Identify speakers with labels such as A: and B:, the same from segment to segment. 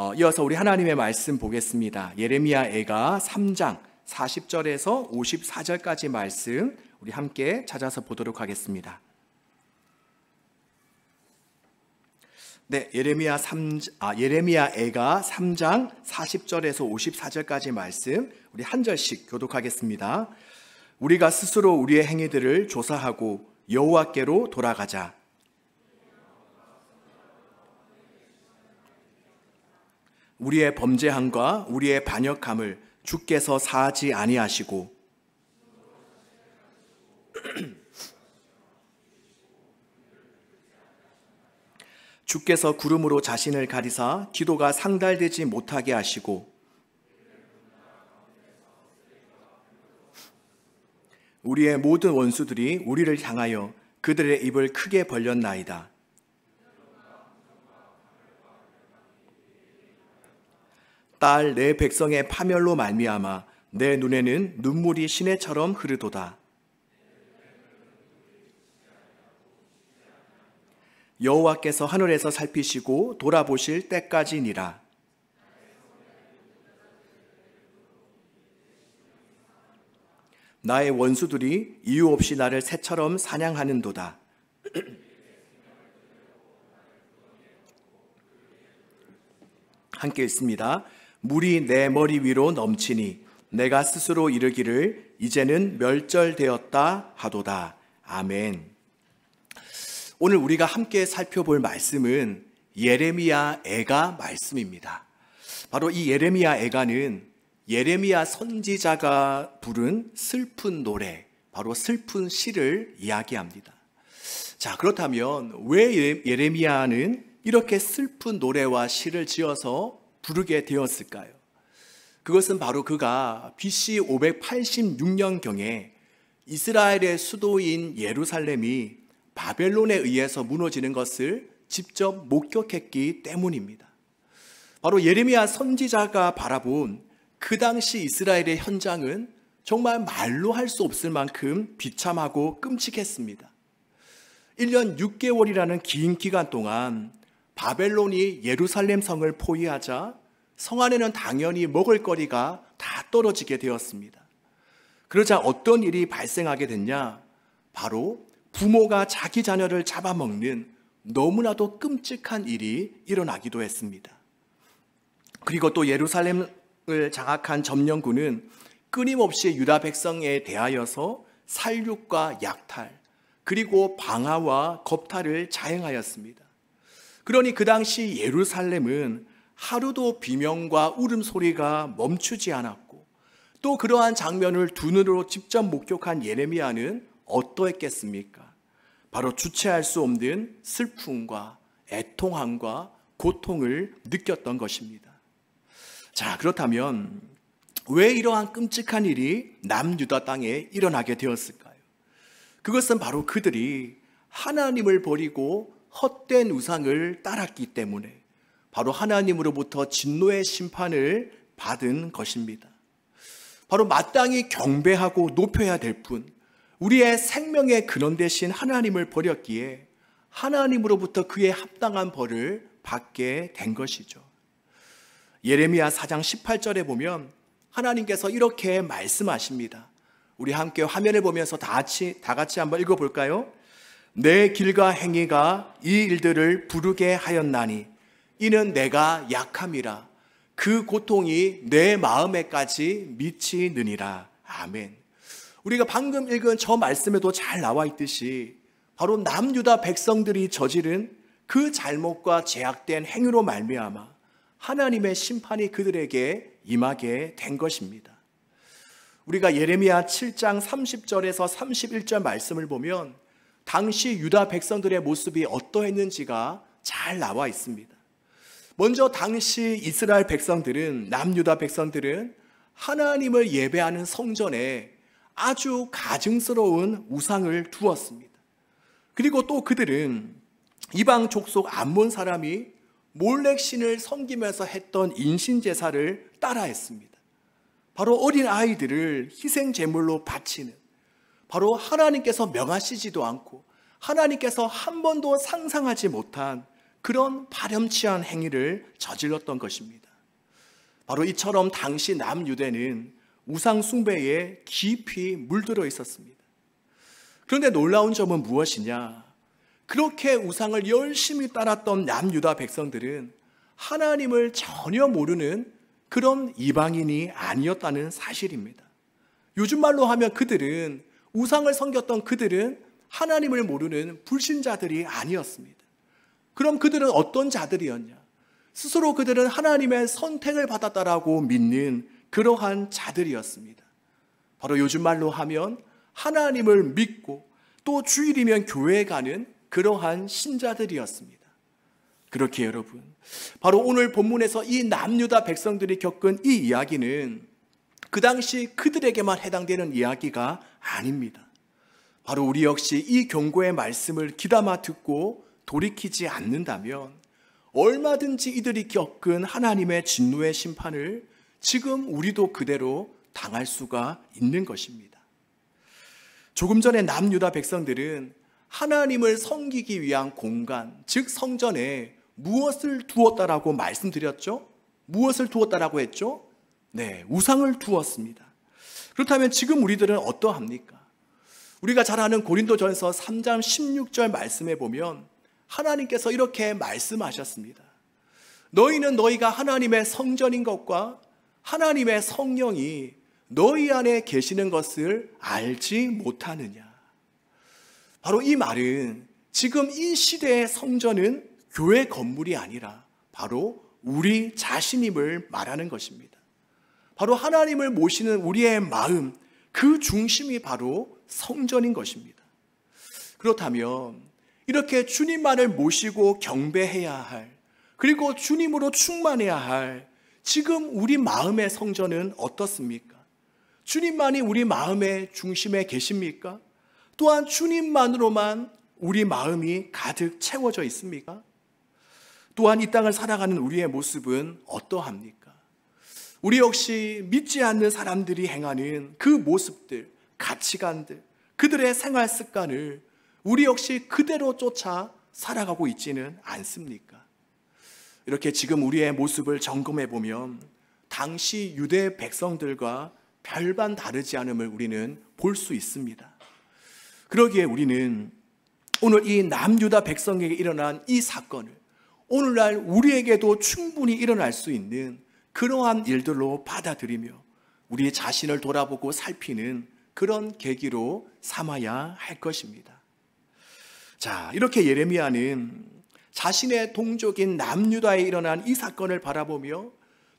A: 어, 이어서 우리 하나님의 말씀 보겠습니다. 예레미야 애가 3장 40절에서 54절까지 말씀 우리 함께 찾아서 보도록 하겠습니다. 네, 예레미야 3 아, 예레미야 애가 3장 40절에서 54절까지 말씀 우리 한 절씩 교독하겠습니다. 우리가 스스로 우리의 행위들을 조사하고 여호와께로 돌아가자. 우리의 범죄함과 우리의 반역함을 주께서 사하지 아니하시고 주께서 구름으로 자신을 가리사 기도가 상달되지 못하게 하시고 우리의 모든 원수들이 우리를 향하여 그들의 입을 크게 벌렸나이다. 딸내 백성의 파멸로 말미암아 내 눈에는 눈물이 시내처럼 흐르도다. 여호와께서 하늘에서 살피시고 돌아보실 때까지니라. 나의 원수들이 이유 없이 나를 새처럼 사냥하는도다. 함께 있습니다 물이 내 머리 위로 넘치니 내가 스스로 이르기를 이제는 멸절되었다 하도다. 아멘. 오늘 우리가 함께 살펴볼 말씀은 예레미야 애가 말씀입니다. 바로 이 예레미야 애가는 예레미야 선지자가 부른 슬픈 노래, 바로 슬픈 시를 이야기합니다. 자, 그렇다면 왜 예, 예레미야는 이렇게 슬픈 노래와 시를 지어서 부르게 되었을까요? 그것은 바로 그가 BC 586년경에 이스라엘의 수도인 예루살렘이 바벨론에 의해서 무너지는 것을 직접 목격했기 때문입니다. 바로 예레미야 선지자가 바라본 그 당시 이스라엘의 현장은 정말 말로 할 수 없을 만큼 비참하고 끔찍했습니다. 1년 6개월이라는 긴 기간 동안 바벨론이 예루살렘 성을 포위하자 성 안에는 당연히 먹을거리가 다 떨어지게 되었습니다. 그러자 어떤 일이 발생하게 됐냐? 바로 부모가 자기 자녀를 잡아먹는 너무나도 끔찍한 일이 일어나기도 했습니다. 그리고 또 예루살렘을 장악한 점령군은 끊임없이 유다 백성에 대하여서 살육과 약탈, 그리고 방화와 겁탈을 자행하였습니다. 그러니 그 당시 예루살렘은 하루도 비명과 울음소리가 멈추지 않았고 또 그러한 장면을 두 눈으로 직접 목격한 예레미야는 어떠했겠습니까? 바로 주체할 수 없는 슬픔과 애통함과 고통을 느꼈던 것입니다. 자, 그렇다면 왜 이러한 끔찍한 일이 남유다 땅에 일어나게 되었을까요? 그것은 바로 그들이 하나님을 버리고 헛된 우상을 따랐기 때문에 바로 하나님으로부터 진노의 심판을 받은 것입니다. 바로 마땅히 경배하고 높여야 될 뿐, 우리의 생명의 근원 대신 하나님을 버렸기에 하나님으로부터 그의 합당한 벌을 받게 된 것이죠. 예레미야 4장 18절에 보면 하나님께서 이렇게 말씀하십니다. 우리 함께 화면을 보면서 다 같이, 다 같이 한번 읽어볼까요? 내 길과 행위가 이 일들을 부르게 하였나니 이는 내가 약함이라 그 고통이 내 마음에까지 미치느니라. 아멘. 우리가 방금 읽은 저 말씀에도 잘 나와 있듯이 바로 남유다 백성들이 저지른 그 잘못과 제약된 행위로 말미암아 하나님의 심판이 그들에게 임하게 된 것입니다. 우리가 예레미야 7장 30절에서 31절 말씀을 보면 당시 유다 백성들의 모습이 어떠했는지가 잘 나와 있습니다. 먼저 당시 이스라엘 백성들은 남유다 백성들은 하나님을 예배하는 성전에 아주 가증스러운 우상을 두었습니다. 그리고 또 그들은 이방 족속 안몬 사람이 몰렉 신을 섬기면서 했던 인신 제사를 따라했습니다. 바로 어린 아이들을 희생 제물로 바치는 바로 하나님께서 명하시지도 않고 하나님께서 한 번도 상상하지 못한 그런 파렴치한 행위를 저질렀던 것입니다. 바로 이처럼 당시 남유대는 우상숭배에 깊이 물들어 있었습니다. 그런데 놀라운 점은 무엇이냐? 그렇게 우상을 열심히 따랐던 남유다 백성들은 하나님을 전혀 모르는 그런 이방인이 아니었다는 사실입니다. 요즘 말로 하면 그들은 우상을 섬겼던 그들은 하나님을 모르는 불신자들이 아니었습니다. 그럼 그들은 어떤 자들이었냐? 스스로 그들은 하나님의 선택을 받았다라고 믿는 그러한 자들이었습니다. 바로 요즘 말로 하면 하나님을 믿고 또 주일이면 교회에 가는 그러한 신자들이었습니다. 그렇게 여러분, 바로 오늘 본문에서 이 남유다 백성들이 겪은 이 이야기는 그 당시 그들에게만 해당되는 이야기가 아닙니다. 바로 우리 역시 이 경고의 말씀을 귀담아 듣고 돌이키지 않는다면 얼마든지 이들이 겪은 하나님의 진노의 심판을 지금 우리도 그대로 당할 수가 있는 것입니다. 조금 전에 남유다 백성들은 하나님을 섬기기 위한 공간, 즉 성전에 무엇을 두었다라고 말씀드렸죠? 무엇을 두었다라고 했죠? 네, 우상을 두었습니다. 그렇다면 지금 우리들은 어떠합니까? 우리가 잘 아는 고린도전서 3장 16절 말씀에 보면 하나님께서 이렇게 말씀하셨습니다. 너희는 너희가 하나님의 성전인 것과 하나님의 성령이 너희 안에 계시는 것을 알지 못하느냐. 바로 이 말은 지금 이 시대의 성전은 교회 건물이 아니라 바로 우리 자신임을 말하는 것입니다. 바로 하나님을 모시는 우리의 마음, 그 중심이 바로 성전인 것입니다. 그렇다면 이렇게 주님만을 모시고 경배해야 할, 그리고 주님으로 충만해야 할 지금 우리 마음의 성전은 어떻습니까? 주님만이 우리 마음의 중심에 계십니까? 또한 주님만으로만 우리 마음이 가득 채워져 있습니까? 또한 이 땅을 살아가는 우리의 모습은 어떠합니까? 우리 역시 믿지 않는 사람들이 행하는 그 모습들, 가치관들, 그들의 생활 습관을 우리 역시 그대로 쫓아 살아가고 있지는 않습니까? 이렇게 지금 우리의 모습을 점검해 보면 당시 유대 백성들과 별반 다르지 않음을 우리는 볼 수 있습니다. 그러기에 우리는 오늘 이 남유다 백성에게 일어난 이 사건을 오늘날 우리에게도 충분히 일어날 수 있는 그러한 일들로 받아들이며 우리 자신을 돌아보고 살피는 그런 계기로 삼아야 할 것입니다. 자, 이렇게 예레미야는 자신의 동족인 남유다에 일어난 이 사건을 바라보며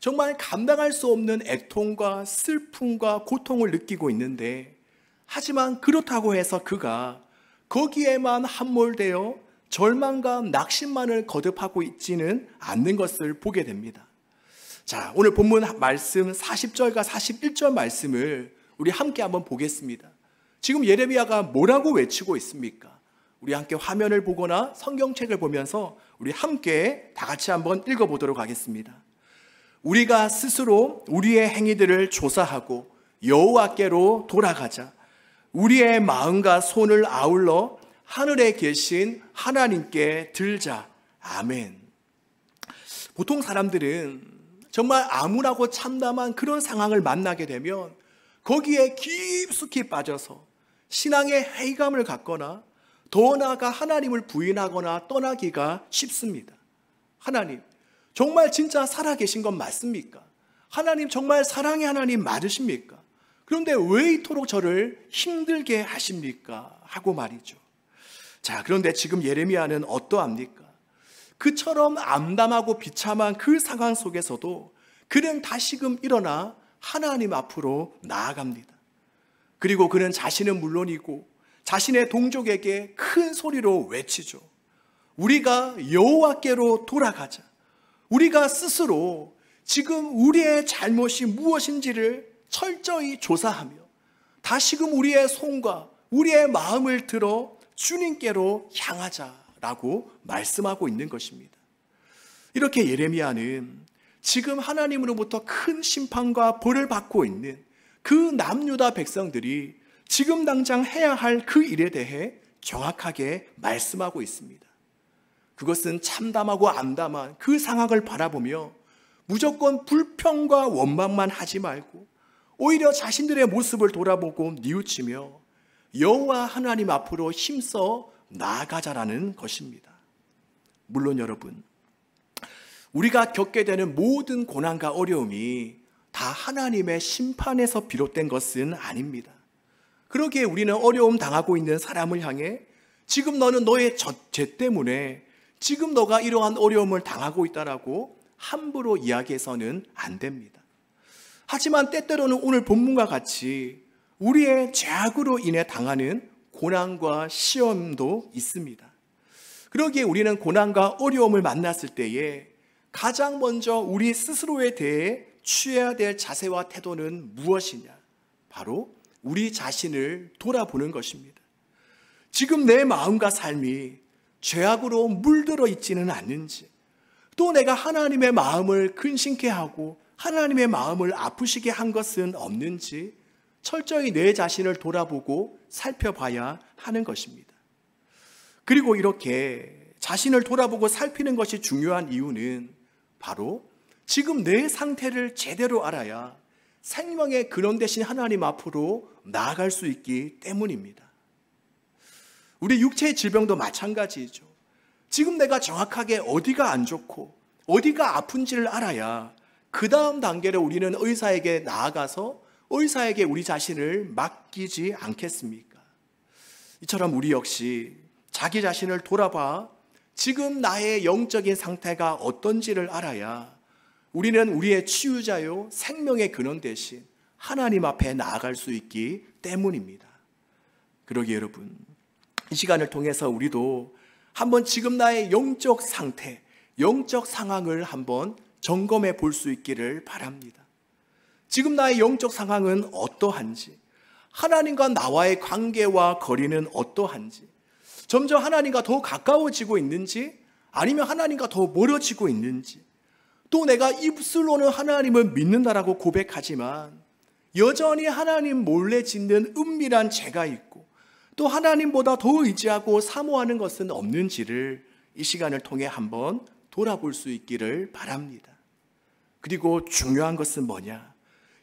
A: 정말 감당할 수 없는 애통과 슬픔과 고통을 느끼고 있는데 하지만 그렇다고 해서 그가 거기에만 함몰되어 절망과 낙심만을 거듭하고 있지는 않는 것을 보게 됩니다. 자, 오늘 본문 말씀 40절과 41절 말씀을 우리 함께 한번 보겠습니다. 지금 예레미야가 뭐라고 외치고 있습니까? 우리 함께 화면을 보거나 성경책을 보면서 우리 함께 다 같이 한번 읽어보도록 하겠습니다. 우리가 스스로 우리의 행위들을 조사하고 여호와께로 돌아가자. 우리의 마음과 손을 아울러 하늘에 계신 하나님께 들자. 아멘. 보통 사람들은 정말 암울하고 참담한 그런 상황을 만나게 되면 거기에 깊숙이 빠져서 신앙의 회의감을 갖거나 더 나아가 하나님을 부인하거나 떠나기가 쉽습니다. 하나님, 정말 진짜 살아계신 건 맞습니까? 하나님 정말 사랑의 하나님 맞으십니까? 그런데 왜 이토록 저를 힘들게 하십니까? 하고 말이죠. 자, 그런데 지금 예레미야는 어떠합니까? 그처럼 암담하고 비참한 그 상황 속에서도 그는 다시금 일어나 하나님 앞으로 나아갑니다. 그리고 그는 자신은 물론이고 자신의 동족에게 큰 소리로 외치죠. 우리가 여호와께로 돌아가자. 우리가 스스로 지금 우리의 잘못이 무엇인지를 철저히 조사하며 다시금 우리의 손과 우리의 마음을 들어 주님께로 향하자라고 말씀하고 있는 것입니다. 이렇게 예레미야는 지금 하나님으로부터 큰 심판과 벌을 받고 있는 그 남유다 백성들이 지금 당장 해야 할 그 일에 대해 정확하게 말씀하고 있습니다. 그것은 참담하고 암담한 그 상황을 바라보며 무조건 불평과 원망만 하지 말고 오히려 자신들의 모습을 돌아보고 뉘우치며 여호와 하나님 앞으로 힘써 나아가자라는 것입니다. 물론 여러분 우리가 겪게 되는 모든 고난과 어려움이 다 하나님의 심판에서 비롯된 것은 아닙니다. 그러기에 우리는 어려움 당하고 있는 사람을 향해 지금 너는 너의 저, 죄 때문에 지금 너가 이러한 어려움을 당하고 있다라고 함부로 이야기해서는 안 됩니다. 하지만 때때로는 오늘 본문과 같이 우리의 죄악으로 인해 당하는 고난과 시험도 있습니다. 그러기에 우리는 고난과 어려움을 만났을 때에 가장 먼저 우리 스스로에 대해 취해야 될 자세와 태도는 무엇이냐? 바로 우리 자신을 돌아보는 것입니다. 지금 내 마음과 삶이 죄악으로 물들어 있지는 않는지, 또 내가 하나님의 마음을 근심케 하고 하나님의 마음을 아프시게 한 것은 없는지 철저히 내 자신을 돌아보고 살펴봐야 하는 것입니다. 그리고 이렇게 자신을 돌아보고 살피는 것이 중요한 이유는 바로 지금 내 상태를 제대로 알아야 생명의 근원 대신 하나님 앞으로 나아갈 수 있기 때문입니다. 우리 육체의 질병도 마찬가지죠. 지금 내가 정확하게 어디가 안 좋고 어디가 아픈지를 알아야 그 다음 단계로 우리는 의사에게 나아가서 의사에게 우리 자신을 맡기지 않겠습니까? 이처럼 우리 역시 자기 자신을 돌아봐 지금 나의 영적인 상태가 어떤지를 알아야 우리는 우리의 치유자요 생명의 근원 대신 하나님 앞에 나아갈 수 있기 때문입니다. 그러기 여러분, 이 시간을 통해서 우리도 한번 지금 나의 영적 상태, 영적 상황을 한번 점검해 볼 수 있기를 바랍니다. 지금 나의 영적 상황은 어떠한지, 하나님과 나와의 관계와 거리는 어떠한지, 점점 하나님과 더 가까워지고 있는지, 아니면 하나님과 더 멀어지고 있는지, 또 내가 입술로는 하나님을 믿는다라고 고백하지만 여전히 하나님 몰래 짓는 은밀한 죄가 있고 또 하나님보다 더 의지하고 사모하는 것은 없는지를 이 시간을 통해 한번 돌아볼 수 있기를 바랍니다. 그리고 중요한 것은 뭐냐?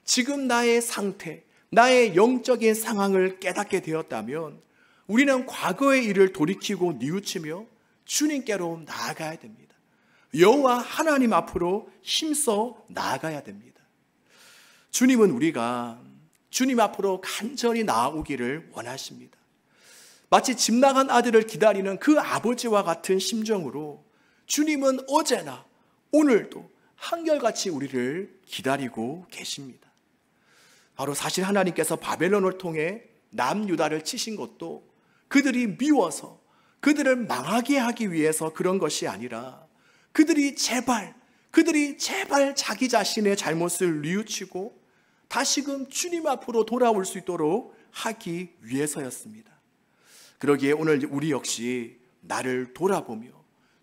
A: 지금 나의 상태, 나의 영적인 상황을 깨닫게 되었다면 우리는 과거의 일을 돌이키고 뉘우치며 주님께로 나아가야 됩니다. 여호와 하나님 앞으로 힘써 나아가야 됩니다. 주님은 우리가 주님 앞으로 간절히 나오기를 원하십니다. 마치 집 나간 아들을 기다리는 그 아버지와 같은 심정으로 주님은 어제나 오늘도 한결같이 우리를 기다리고 계십니다. 바로 사실 하나님께서 바벨론을 통해 남유다를 치신 것도 그들이 미워서 그들을 망하게 하기 위해서 그런 것이 아니라 그들이 제발, 그들이 제발 자기 자신의 잘못을 뉘우치고 다시금 주님 앞으로 돌아올 수 있도록 하기 위해서였습니다. 그러기에 오늘 우리 역시 나를 돌아보며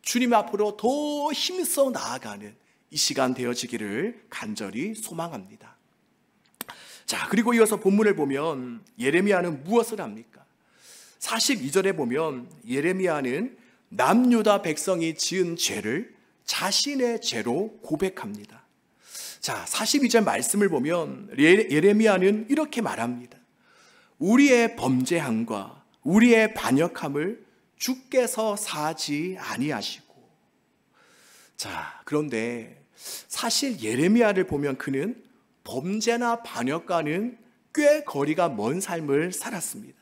A: 주님 앞으로 더 힘써 나아가는 이 시간 되어지기를 간절히 소망합니다. 자, 그리고 이어서 본문을 보면 예레미야는 무엇을 합니까? 42절에 보면 예레미야는 남유다 백성이 지은 죄를 자신의 죄로 고백합니다. 자, 42절 말씀을 보면 예, 예레미야는 이렇게 말합니다. 우리의 범죄함과 우리의 반역함을 주께서 사지 아니하시고 자, 그런데 사실 예레미야를 보면 그는 범죄나 반역과는 꽤 거리가 먼 삶을 살았습니다.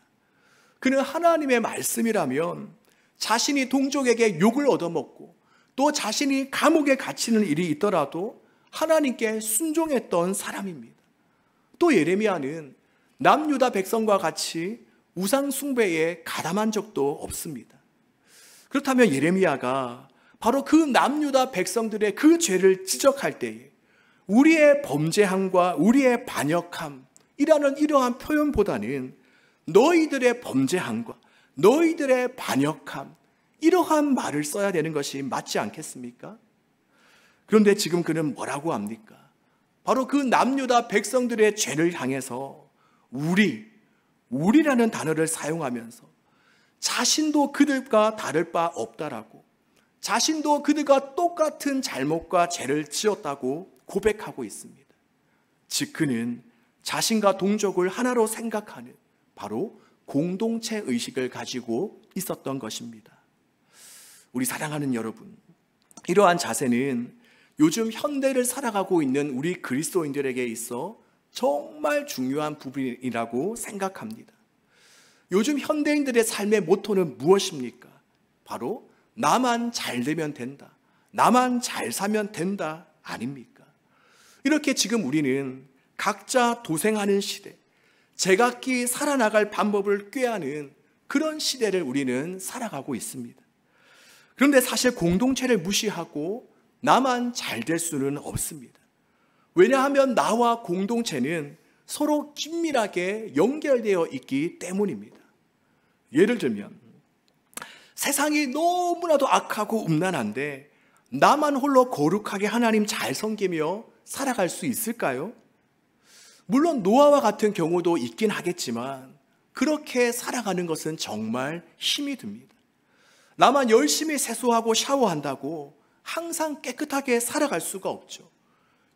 A: 그는 하나님의 말씀이라면 자신이 동족에게 욕을 얻어먹고 또 자신이 감옥에 갇히는 일이 있더라도 하나님께 순종했던 사람입니다. 또 예레미야는 남유다 백성과 같이 우상 숭배에 가담한 적도 없습니다. 그렇다면 예레미야가 바로 그 남유다 백성들의 그 죄를 지적할 때에 우리의 범죄함과 우리의 반역함이라는 이러한 표현보다는 너희들의 범죄함과 너희들의 반역함, 이러한 말을 써야 되는 것이 맞지 않겠습니까? 그런데 지금 그는 뭐라고 합니까? 바로 그 남유다 백성들의 죄를 향해서 우리, 우리라는 단어를 사용하면서 자신도 그들과 다를 바 없다라고 자신도 그들과 똑같은 잘못과 죄를 지었다고 고백하고 있습니다. 즉 그는 자신과 동족을 하나로 생각하는 바로 공동체 의식을 가지고 있었던 것입니다. 우리 사랑하는 여러분, 이러한 자세는 요즘 현대를 살아가고 있는 우리 그리스도인들에게 있어 정말 중요한 부분이라고 생각합니다. 요즘 현대인들의 삶의 모토는 무엇입니까? 바로 나만 잘 되면 된다. 나만 잘 사면 된다. 아닙니까? 이렇게 지금 우리는 각자 도생하는 시대, 제각기 살아나갈 방법을 꾀하는 그런 시대를 우리는 살아가고 있습니다. 그런데 사실 공동체를 무시하고 나만 잘 될 수는 없습니다. 왜냐하면 나와 공동체는 서로 긴밀하게 연결되어 있기 때문입니다. 예를 들면 세상이 너무나도 악하고 음란한데 나만 홀로 거룩하게 하나님 잘 섬기며 살아갈 수 있을까요? 물론 노아와 같은 경우도 있긴 하겠지만 그렇게 살아가는 것은 정말 힘이 듭니다. 나만 열심히 세수하고 샤워한다고 항상 깨끗하게 살아갈 수가 없죠.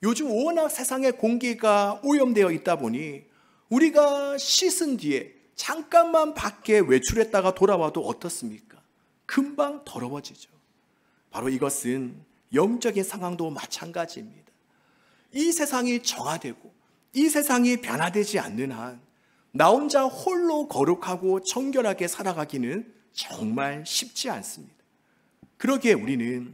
A: 요즘 워낙 세상의 공기가 오염되어 있다 보니 우리가 씻은 뒤에 잠깐만 밖에 외출했다가 돌아와도 어떻습니까? 금방 더러워지죠. 바로 이것은 영적인 상황도 마찬가지입니다. 이 세상이 정화되고 이 세상이 변화되지 않는 한 나 혼자 홀로 거룩하고 정결하게 살아가기는 정말 쉽지 않습니다. 그러기에 우리는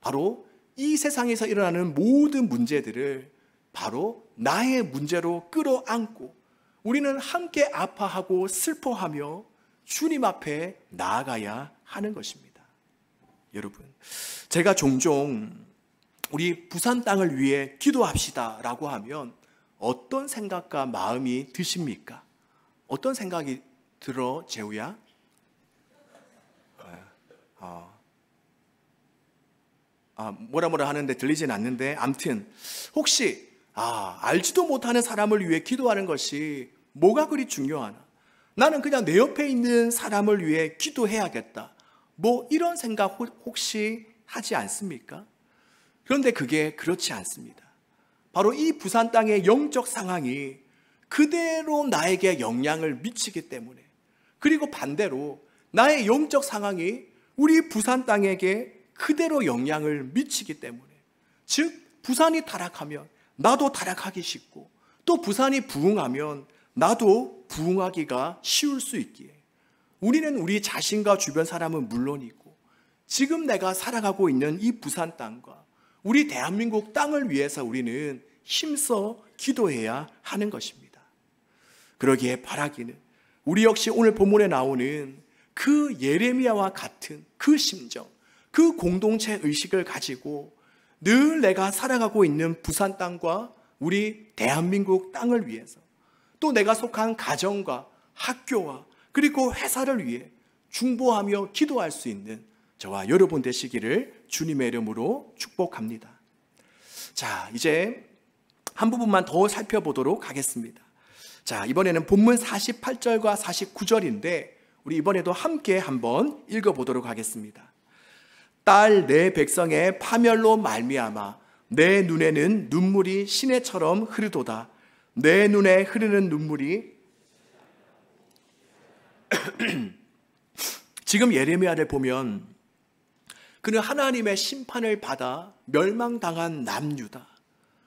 A: 바로 이 세상에서 일어나는 모든 문제들을 바로 나의 문제로 끌어안고 우리는 함께 아파하고 슬퍼하며 주님 앞에 나아가야 하는 것입니다. 여러분, 제가 종종 우리 부산 땅을 위해 기도합시다 라고 하면 어떤 생각과 마음이 드십니까? 어떤 생각이 들어, 재우야? 어, 아, 뭐라 뭐라 하는데 들리진 않는데 암튼 혹시 아, 알지도 못하는 사람을 위해 기도하는 것이 뭐가 그리 중요하나? 나는 그냥 내 옆에 있는 사람을 위해 기도해야겠다. 뭐 이런 생각 혹시 하지 않습니까? 그런데 그게 그렇지 않습니다. 바로 이 부산 땅의 영적 상황이 그대로 나에게 영향을 미치기 때문에 그리고 반대로 나의 영적 상황이 우리 부산 땅에게 그대로 영향을 미치기 때문에 즉 부산이 타락하면 나도 타락하기 쉽고 또 부산이 부흥하면 나도 부흥하기가 쉬울 수 있기에 우리는 우리 자신과 주변 사람은 물론이고 지금 내가 살아가고 있는 이 부산 땅과 우리 대한민국 땅을 위해서 우리는 힘써 기도해야 하는 것입니다. 그러기에 바라기는 우리 역시 오늘 본문에 나오는 그 예레미야와 같은 그 심정, 그 공동체 의식을 가지고 늘 내가 살아가고 있는 부산 땅과 우리 대한민국 땅을 위해서 또 내가 속한 가정과 학교와 그리고 회사를 위해 중보하며 기도할 수 있는 저와 여러분 되시기를 주님의 이름으로 축복합니다. 자, 이제 한 부분만 더 살펴보도록 하겠습니다. 자, 이번에는 본문 48절과 49절인데 우리 이번에도 함께 한번 읽어보도록 하겠습니다. 딸 내 백성의 파멸로 말미암아 내 눈에는 눈물이 시내처럼 흐르도다. 내 눈에 흐르는 눈물이 지금 예레미야를 보면 그는 하나님의 심판을 받아 멸망당한 남유다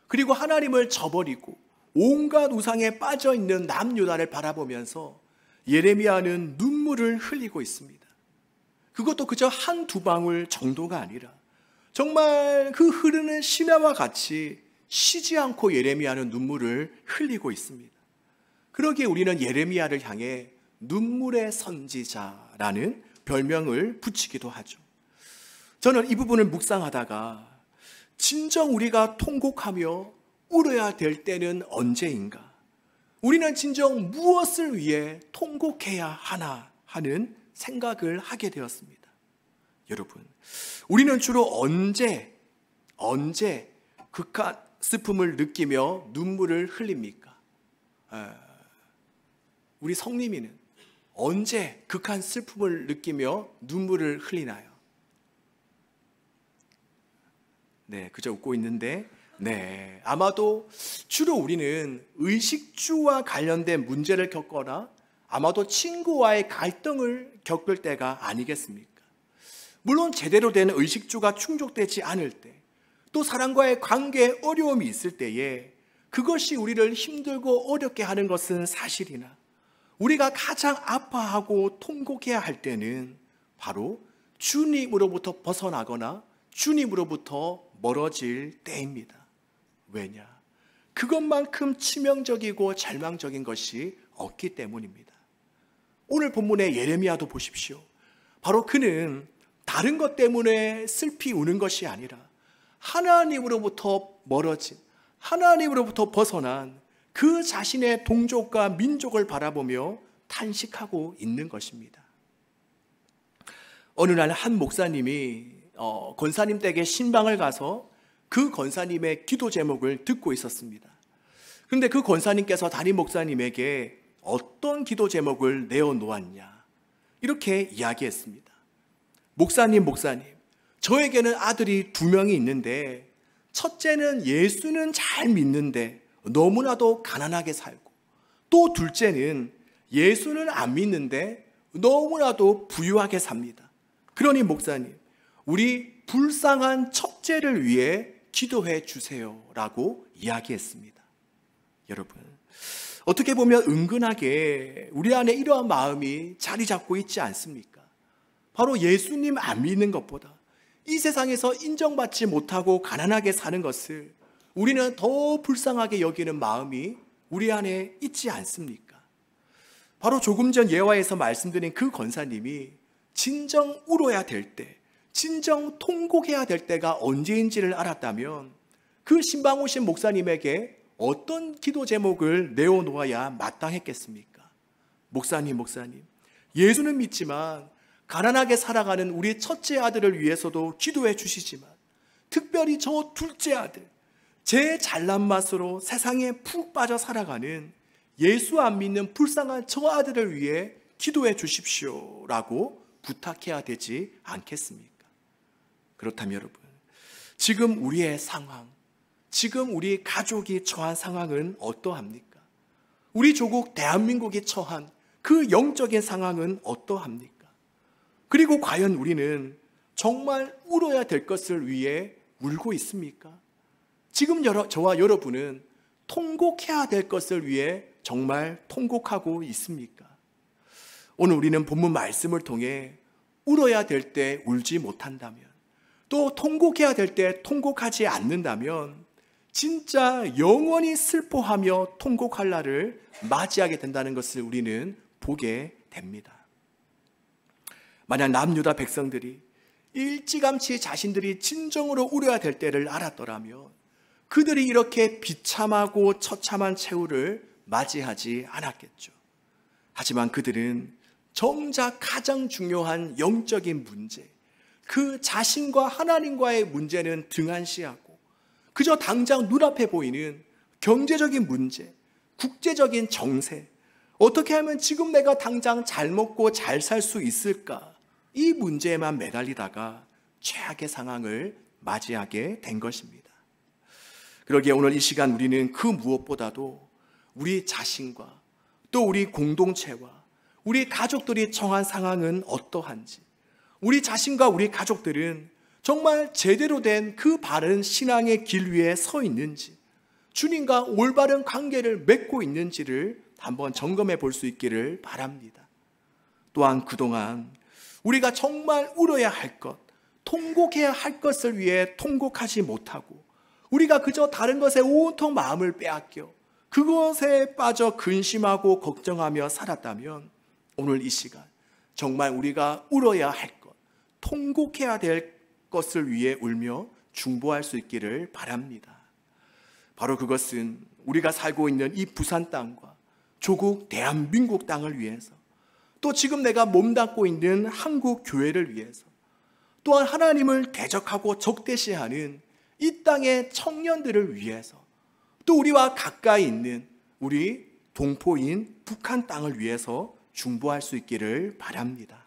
A: 그리고 하나님을 저버리고 온갖 우상에 빠져 있는 남유다를 바라보면서 예레미야는 눈물을 흘리고 있습니다. 그것도 그저 한두 방울 정도가 아니라 정말 그 흐르는 시나와 같이 쉬지 않고 예레미야는 눈물을 흘리고 있습니다. 그러기에 우리는 예레미야를 향해 눈물의 선지자라는 별명을 붙이기도 하죠. 저는 이 부분을 묵상하다가 진정 우리가 통곡하며 울어야 될 때는 언제인가? 우리는 진정 무엇을 위해 통곡해야 하나 하는 생각을 하게 되었습니다. 여러분, 우리는 주로 언제, 언제 극한 슬픔을 느끼며 눈물을 흘립니까? 우리 성님이는 언제 극한 슬픔을 느끼며 눈물을 흘리나요? 네, 그저 웃고 있는데 네. 아마도 주로 우리는 의식주와 관련된 문제를 겪거나 아마도 친구와의 갈등을 겪을 때가 아니겠습니까? 물론 제대로 된 의식주가 충족되지 않을 때, 또 사람과의 관계에 어려움이 있을 때에 그것이 우리를 힘들고 어렵게 하는 것은 사실이나 우리가 가장 아파하고 통곡해야 할 때는 바로 주님으로부터 벗어나거나 주님으로부터 멀어질 때입니다. 왜냐? 그것만큼 치명적이고 절망적인 것이 없기 때문입니다. 오늘 본문의 예레미야도 보십시오. 바로 그는 다른 것 때문에 슬피 우는 것이 아니라 하나님으로부터 멀어진, 하나님으로부터 벗어난 그 자신의 동족과 민족을 바라보며 탄식하고 있는 것입니다. 어느 날 한 목사님이 어, 권사님 댁에 신방을 가서 그 권사님의 기도 제목을 듣고 있었습니다. 그런데 그 권사님께서 담임 목사님에게 어떤 기도 제목을 내어놓았냐 이렇게 이야기했습니다. 목사님 목사님 저에게는 아들이 두 명이 있는데 첫째는 예수는 잘 믿는데 너무나도 가난하게 살고 또 둘째는 예수는 안 믿는데 너무나도 부유하게 삽니다. 그러니 목사님, 우리 불쌍한 첫째를 위해 기도해 주세요라고 이야기했습니다. 여러분, 어떻게 보면 은근하게 우리 안에 이러한 마음이 자리 잡고 있지 않습니까? 바로 예수님 안 믿는 것보다 이 세상에서 인정받지 못하고 가난하게 사는 것을 우리는 더 불쌍하게 여기는 마음이 우리 안에 있지 않습니까? 바로 조금 전 예화에서 말씀드린 그 권사님이 진정 울어야 될 때, 진정 통곡해야 될 때가 언제인지를 알았다면 그 신방우신 목사님에게 어떤 기도 제목을 내어놓아야 마땅했겠습니까? 목사님, 목사님. 예수는 믿지만 가난하게 살아가는 우리 첫째 아들을 위해서도 기도해 주시지만 특별히 저 둘째 아들, 제 잘난 맛으로 세상에 푹 빠져 살아가는 예수 안 믿는 불쌍한 저 아들을 위해 기도해 주십시오. 라고 부탁해야 되지 않겠습니까? 그렇다면 여러분, 지금 우리의 상황, 지금 우리 가족이 처한 상황은 어떠합니까? 우리 조국 대한민국이 처한 그 영적인 상황은 어떠합니까? 그리고 과연 우리는 정말 울어야 될 것을 위해 울고 있습니까? 지금 여러, 저와 여러분은 통곡해야 될 것을 위해 정말 통곡하고 있습니까? 오늘 우리는 본문 말씀을 통해 울어야 될 때 울지 못한다면 또 통곡해야 될 때 통곡하지 않는다면 진짜 영원히 슬퍼하며 통곡할 날을 맞이하게 된다는 것을 우리는 보게 됩니다. 만약 남유다 백성들이 일찌감치 자신들이 진정으로 우려야 될 때를 알았더라면 그들이 이렇게 비참하고 처참한 최후를 맞이하지 않았겠죠. 하지만 그들은 정작 가장 중요한 영적인 문제, 그 자신과 하나님과의 문제는 등한시하고 그저 당장 눈앞에 보이는 경제적인 문제, 국제적인 정세, 어떻게 하면 지금 내가 당장 잘 먹고 잘 살 수 있을까? 이 문제에만 매달리다가 최악의 상황을 맞이하게 된 것입니다. 그러기에 오늘 이 시간 우리는 그 무엇보다도 우리 자신과 또 우리 공동체와 우리 가족들이 정한 상황은 어떠한지 우리 자신과 우리 가족들은 정말 제대로 된 그 바른 신앙의 길 위에 서 있는지, 주님과 올바른 관계를 맺고 있는지를 한번 점검해 볼 수 있기를 바랍니다. 또한 그동안 우리가 정말 울어야 할 것, 통곡해야 할 것을 위해 통곡하지 못하고, 우리가 그저 다른 것에 온통 마음을 빼앗겨, 그것에 빠져 근심하고 걱정하며 살았다면, 오늘 이 시간, 정말 우리가 울어야 할 통곡해야 될 것을 위해 울며 중보할 수 있기를 바랍니다. 바로 그것은 우리가 살고 있는 이 부산 땅과 조국 대한민국 땅을 위해서 또 지금 내가 몸담고 있는 한국 교회를 위해서 또한 하나님을 대적하고 적대시하는 이 땅의 청년들을 위해서 또 우리와 가까이 있는 우리 동포인 북한 땅을 위해서 중보할 수 있기를 바랍니다.